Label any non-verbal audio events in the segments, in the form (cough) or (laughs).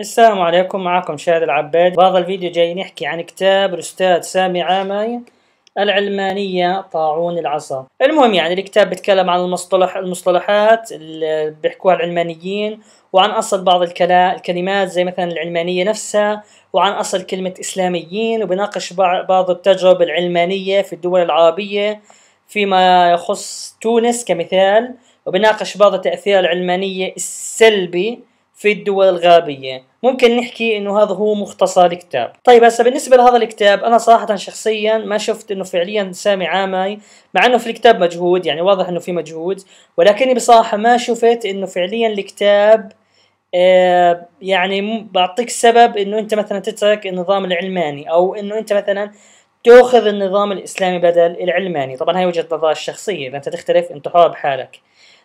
السلام عليكم معكم شاهد العباد بهذا الفيديو جاي نحكي عن كتاب الأستاذ سامي عاماي العلمانية طاعون العصا المهم يعني الكتاب بيتكلم عن المصطلح المصطلحات اللي بيحكوها العلمانيين وعن أصل بعض الكلمات زي مثلا العلمانية نفسها وعن أصل كلمة إسلاميين وبناقش بعض التجربة العلمانية في الدول العربية فيما يخص تونس كمثال وبناقش بعض تأثير العلمانية السلبي في الدول الغربية ممكن نحكي انه هذا هو مختصر الكتاب طيب هسه بالنسبة لهذا الكتاب انا صراحة شخصيا ما شفت انه فعليا سامي عامي مع انه في الكتاب مجهود يعني واضح انه في مجهود ولكني بصراحة ما شفت انه فعليا الكتاب آه يعني بعطيك سبب انه انت مثلا تترك النظام العلماني او انه انت مثلا تاخذ النظام الاسلامي بدل العلماني طبعا هي وجهه نظري الشخصيه اذا انت تختلف انت حر بحالك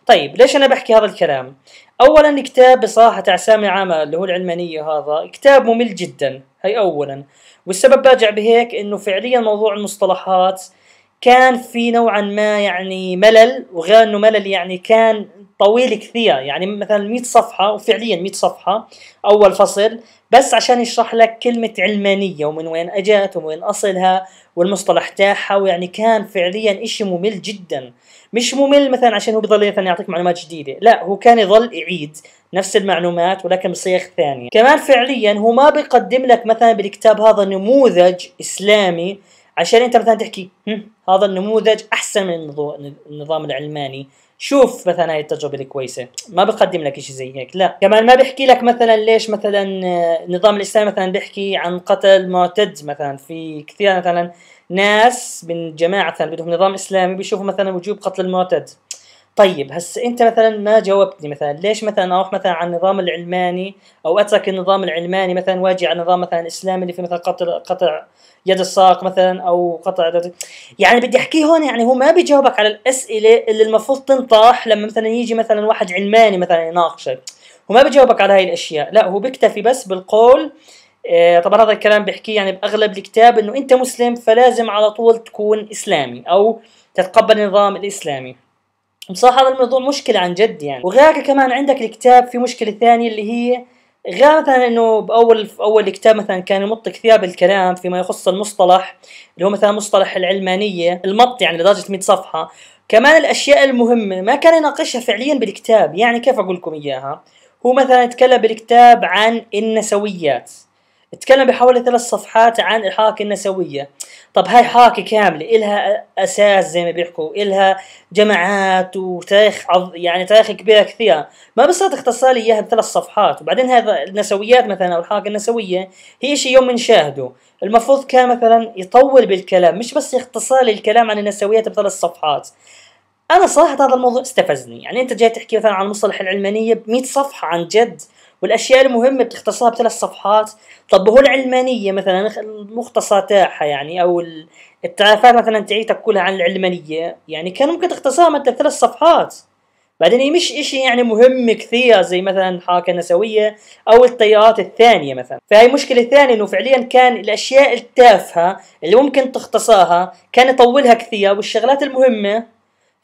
طيب ليش انا بحكي هذا الكلام؟ اولا كتاب بصراحه تاع سامي عامر اللي هو العلمانيه هذا كتاب ممل جدا هي اولا والسبب راجع بهيك انه فعليا موضوع المصطلحات كان في نوعا ما يعني ملل وغير انه ملل يعني كان طويل كثير يعني مثلا 100 صفحه وفعليا 100 صفحه اول فصل بس عشان يشرح لك كلمه علمانيه ومن وين اجت ومن وين اصلها والمصطلح تاعها ويعني كان فعليا إشي ممل جدا مش ممل مثلا عشان هو بضل مثلا يعطيك معلومات جديده لا هو كان يظل يعيد نفس المعلومات ولكن بصيغ ثانيه كمان فعليا هو ما بيقدم لك مثلا بالكتاب هذا نموذج اسلامي عشان انت مثلا تحكي هذا النموذج احسن من النظام العلماني شوف مثلا هاي التجربه الكويسه ما بقدم لك شيء زي هيك لا كمان ما بحكي لك مثلا ليش مثلا آه، النظام الاسلامي مثلا بحكي عن قتل معتد مثلا في كثير مثلا ناس من جماعه مثلا بدهم نظام اسلامي بيشوفوا مثلا وجوب قتل المعتد طيب هسه انت مثلا ما جاوبتني مثلا ليش مثلا اروح مثلا على النظام العلماني او اترك النظام العلماني مثلا واجي على النظام مثلا الاسلامي اللي في مثلا قطع قطع يد الساق مثلا او قطع يعني بدي احكي هون يعني هو ما بيجاوبك على الاسئله اللي المفروض تنطرح لما مثلا يجي مثلا واحد علماني مثلا يناقشك هو ما بيجاوبك على هاي الاشياء لا هو بيكتفي بس بالقول آه، طبعا هذا الكلام بيحكيه يعني باغلب الكتاب انه انت مسلم فلازم على طول تكون اسلامي او تتقبل النظام الاسلامي بصراحه هذا الموضوع مشكله عن جد يعني وغير كمان عندك الكتاب في مشكله ثانيه اللي هي غير مثلا انه باول اول كتاب مثلا كان يمط كثير بالكلام فيما يخص المصطلح اللي هو مثلا مصطلح العلمانيه المط يعني لدرجه 100 صفحه كمان الاشياء المهمه ما كان يناقشها فعليا بالكتاب يعني كيف اقول لكم اياها هو مثلا تكلم بالكتاب عن النسويات تكلم بحوالي ثلاث صفحات عن الحركه النسويه طب هاي حركه كامله إلها اساس زي ما بيحكوا إلها جماعات وتاريخ عض... يعني تاريخ كبيره كثير ما بس تختصر لي اياها بثلاث صفحات وبعدين هذا النسويات مثلا او الحركه النسويه هي شيء يوم نشاهده المفروض كان مثلا يطول بالكلام مش بس يختصر لي الكلام عن النسويات بثلاث صفحات انا صراحه هذا الموضوع استفزني يعني انت جاي تحكي مثلا عن مصطلح العلمانيه بمئة 100 صفحه عن جد والاشياء المهمه بتختصرها بثلاث صفحات طب هو العلمانيه مثلا المختصر تاعها يعني او التعافات مثلا تعيتك كلها عن العلمانيه يعني كان ممكن تختصرها مثلا ثلاث صفحات بعدين هي مش اشي يعني مهم كثير زي مثلا الحركة النسوية او التيارات الثانية مثلا فهي مشكلة ثانية انه فعليا كان الاشياء التافهة اللي ممكن تختصرها كان يطولها كثير والشغلات المهمة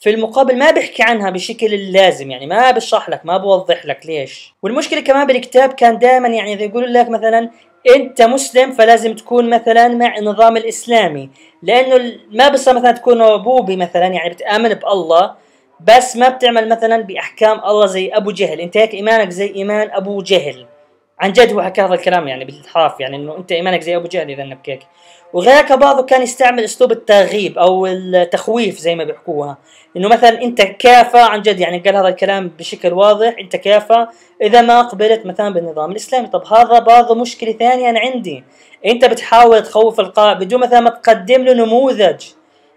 في المقابل ما بحكي عنها بالشكل اللازم يعني ما بشرح لك ما بوضح لك ليش والمشكله كمان بالكتاب كان دائما يعني اذا يقولوا لك مثلا انت مسلم فلازم تكون مثلا مع النظام الاسلامي لانه ما بصير مثلا تكون بوبي مثلا يعني بتامن بالله بس ما بتعمل مثلا باحكام الله زي ابو جهل انت هيك ايمانك زي ايمان ابو جهل عن جد هو حكى هذا الكلام يعني بالحرف يعني انه انت ايمانك زي ابو جهل اذا نبكيك هيك وغيرك بعضه كان يستعمل اسلوب الترغيب او التخويف زي ما بيحكوها انه مثلا انت كافه عن جد يعني قال هذا الكلام بشكل واضح انت كافه اذا ما قبلت مثلا بالنظام الاسلامي طب هذا برضه مشكله ثانيه انا عندي انت بتحاول تخوف القائد بدون مثلا ما تقدم له نموذج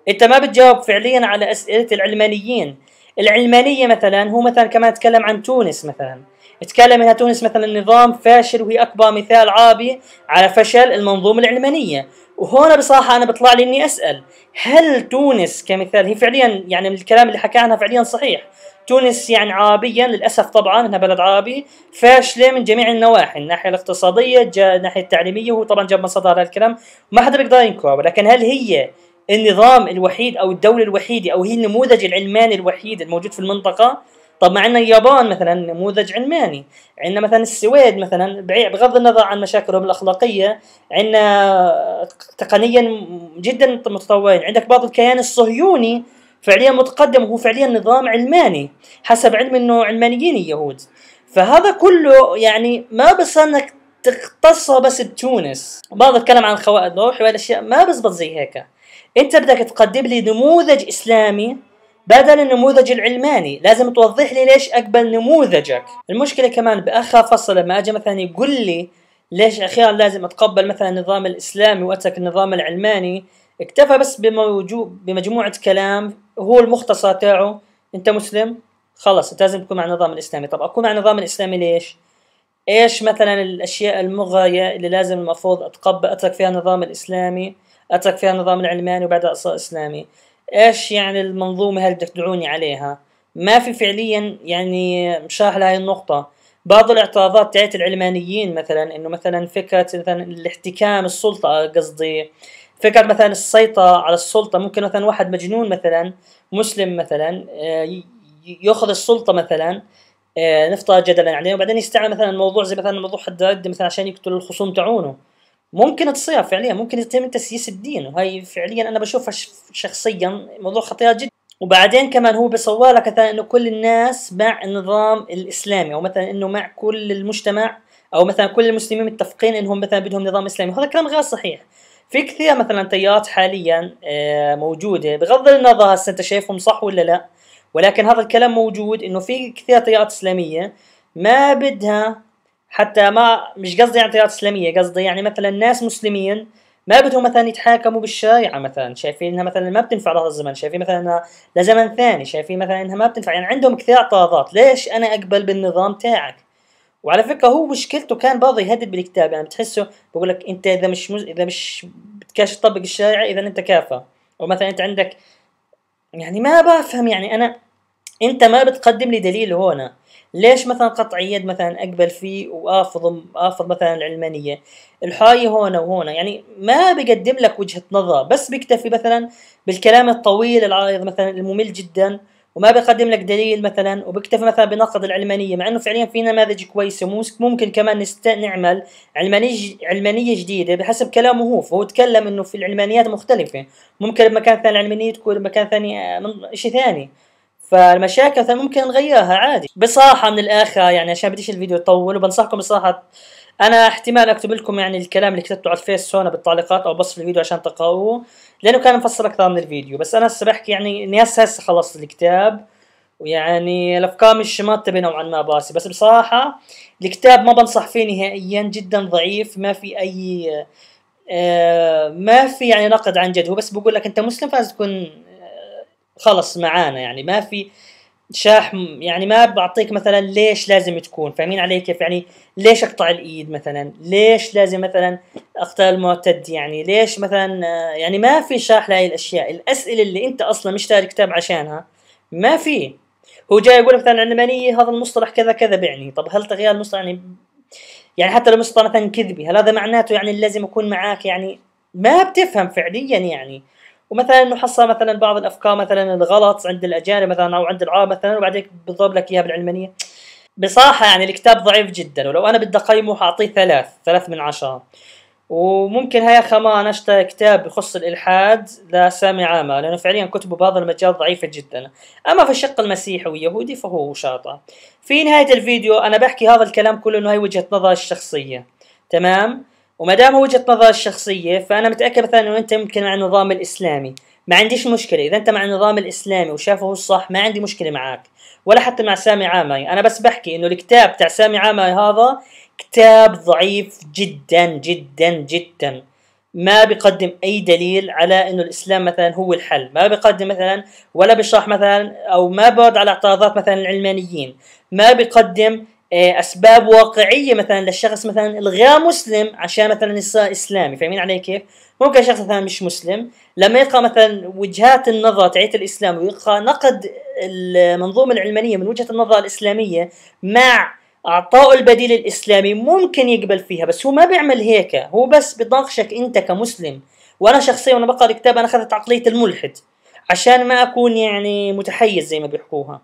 انت ما بتجاوب فعليا على اسئله العلمانيين العلمانيه مثلا هو مثلا كمان تكلم عن تونس مثلا تكلم انها تونس مثلا نظام فاشل وهي اكبر مثال عربي على فشل المنظومه العلمانيه وهنا بصراحه انا بطلع لي اني اسال هل تونس كمثال هي فعليا يعني من الكلام اللي حكى عنها فعليا صحيح تونس يعني عربيا للاسف طبعا انها بلد عربي فاشله من جميع النواحي، الناحيه الاقتصاديه، الناحيه التعليميه وطبعا طبعا جاب مصادر هذا الكلام، ما حدا بيقدر ينكره، ولكن هل هي النظام الوحيد او الدوله الوحيده او هي النموذج العلماني الوحيد الموجود في المنطقه؟ طب ما عندنا اليابان مثلا نموذج علماني عندنا مثلا السويد مثلا بغض النظر عن مشاكلهم الاخلاقيه عندنا تقنيا جدا متطورين عندك بعض الكيان الصهيوني فعليا متقدم وهو فعليا نظام علماني حسب علم انه علمانيين اليهود فهذا كله يعني ما بس انك تقتصها بس بتونس بعض الكلام عن خوائد الروح والاشياء ما بزبط زي هيك انت بدك تقدم لي نموذج اسلامي بدل النموذج العلماني لازم توضح لي ليش اقبل نموذجك المشكله كمان باخر فصل لما اجى مثلا يقول لي ليش اخيرا لازم اتقبل مثلا النظام الاسلامي واترك النظام العلماني اكتفى بس بموجود بمجموعه كلام هو المختصر تاعه انت مسلم خلص انت لازم تكون مع النظام الاسلامي طب اكون مع النظام الاسلامي ليش ايش مثلا الاشياء المغريه اللي لازم المفروض اتقبل اترك فيها النظام الاسلامي اترك فيها النظام العلماني وبعدها اصير اسلامي ايش يعني المنظومة هل بدك تدعوني عليها ما في فعليا يعني مشاه لهي النقطة بعض الاعتراضات تاعت العلمانيين مثلا انه مثلا فكرة مثلا الاحتكام السلطة قصدي فكرة مثلا السيطرة على السلطة ممكن مثلا واحد مجنون مثلا مسلم مثلا آه، ياخذ السلطة مثلا آه، نفترض جدلا عليه وبعدين يستعمل مثلا موضوع زي مثلا موضوع حد مثلا عشان يقتل الخصوم تعونه ممكن تصير فعليا ممكن يتم تسييس الدين وهي فعليا انا بشوفها شخصيا موضوع خطير جدا وبعدين كمان هو بيصور لك مثلا انه كل الناس مع النظام الاسلامي او مثلا انه مع كل المجتمع او مثلا كل المسلمين متفقين انهم مثلا بدهم نظام اسلامي وهذا كلام غير صحيح في كثير مثلا تيارات حاليا آه، موجوده بغض النظر هسه انت شايفهم صح ولا لا ولكن هذا الكلام موجود انه في كثير تيارات اسلاميه ما بدها حتى ما مش قصدي يعني تيارات اسلاميه قصدي يعني مثلا ناس مسلمين ما بدهم مثلا يتحاكموا بالشريعه مثلا شايفين انها مثلا ما بتنفع لهذا الزمن شايفين مثلا انها لزمن ثاني شايفين مثلا انها ما بتنفع يعني عندهم كثير اعتراضات ليش انا اقبل بالنظام تاعك وعلى فكره هو مشكلته كان برضه يهدد بالكتاب يعني بتحسه بقول لك انت اذا مش مز... اذا مش بتكاش تطبق الشريعه اذا انت كافر او مثلا انت عندك يعني ما بفهم يعني انا انت ما بتقدم لي دليل هنا ليش مثلا قطع يد مثلا اقبل فيه وافض افض مثلا العلمانيه الحايه هنا وهنا يعني ما بقدم لك وجهه نظر بس بيكتفي مثلا بالكلام الطويل العايض مثلا الممل جدا وما بقدم لك دليل مثلا وبيكتفي مثلا بنقد العلمانيه مع انه فعليا في نماذج كويسه ممكن كمان نست نعمل علمانيه علمانيه جديده بحسب كلامه هو فهو تكلم انه في العلمانيات مختلفه ممكن بمكان ثاني العلمانيه تكون بمكان ثاني آه، من شيء ثاني فالمشاكل مثلا ممكن نغيرها عادي بصراحة من الآخر يعني عشان بديش الفيديو يطول وبنصحكم بصراحة أنا احتمال أكتب لكم يعني الكلام اللي كتبته على الفيس هون بالتعليقات أو بصف الفيديو عشان تقرأوه لأنه كان مفصل أكثر من الفيديو بس أنا هسه بحكي يعني إني هسه هسه خلصت الكتاب ويعني الأفكار مش مرتبة نوعا ما باسي بس بصراحة الكتاب ما بنصح فيه نهائيا جدا ضعيف ما في أي آه ما في يعني نقد عن جد هو بس بقول لك أنت مسلم فلازم تكون خلص معانا يعني ما في شاح يعني ما بعطيك مثلا ليش لازم تكون فاهمين علي كيف يعني ليش اقطع الايد مثلا ليش لازم مثلا اقتل المعتد يعني ليش مثلا آه، يعني ما في شاح لهي الاشياء الاسئله اللي انت اصلا مش تاري الكتاب عشانها ما في هو جاي يقول مثلا علمانيه هذا المصطلح كذا كذا بيعني طب هل تغيير المصطلح يعني يعني حتى لو مصطلح مثلا كذبي هل هذا معناته يعني لازم اكون معاك يعني ما بتفهم فعليا يعني ومثلا نحصل مثلا بعض الافكار مثلا الغلط عند الاجانب مثلا او عند العرب مثلا وبعدين بضرب لك اياها بالعلمانيه بصراحه يعني الكتاب ضعيف جدا ولو انا بدي اقيمه حاعطيه ثلاث ثلاث من عشره وممكن هيا خمان اشتري كتاب بخص الالحاد لسامي عامه لانه فعليا كتبه بهذا المجال ضعيفه جدا اما في الشق المسيحي واليهودي فهو شاطر في نهايه الفيديو انا بحكي هذا الكلام كله انه هي وجهه نظري الشخصيه تمام وما دام وجهه نظري الشخصيه فانا متاكد مثلا انه انت يمكن مع النظام الاسلامي ما عنديش مشكله اذا انت مع النظام الاسلامي وشافه الصح ما عندي مشكله معك ولا حتى مع سامي عامري انا بس بحكي انه الكتاب تاع سامي عامري هذا كتاب ضعيف جدا جدا جدا ما بيقدم اي دليل على انه الاسلام مثلا هو الحل ما بيقدم مثلا ولا بيشرح مثلا او ما برد على اعتراضات مثلا العلمانيين ما بيقدم آه، اسباب واقعيه مثلا للشخص مثلا الغير مسلم عشان مثلا يصير اسلامي فاهمين علي كيف؟ ممكن شخص مثلا مش مسلم لما يلقى مثلا وجهات النظر تعيت الاسلام ويلقى نقد المنظومه العلمانيه من وجهه النظر الاسلاميه مع اعطاء البديل الاسلامي ممكن يقبل فيها بس هو ما بيعمل هيك هو بس بيناقشك انت كمسلم وانا شخصيا وانا بقرا الكتاب انا اخذت عقليه الملحد عشان ما اكون يعني متحيز زي ما بيحكوها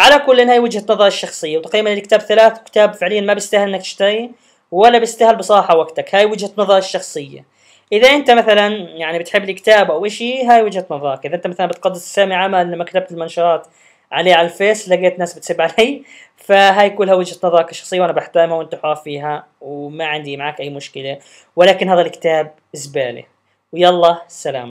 على كل هاي وجهه نظري الشخصيه وتقريبا الكتاب ثلاث كتاب فعليا ما بيستاهل انك تشتريه ولا بيستاهل بصراحه وقتك هاي وجهه نظري الشخصيه اذا انت مثلا يعني بتحب الكتاب او إشي هاي وجهه نظرك اذا انت مثلا بتقدس سامي عمل لما كتبت المنشورات عليه على الفيس لقيت ناس بتسب (laughs) علي فهاي كلها وجهه نظرك الشخصيه وانا بحترمها وانت حر فيها وما عندي معك اي مشكله ولكن هذا الكتاب زباله ويلا سلام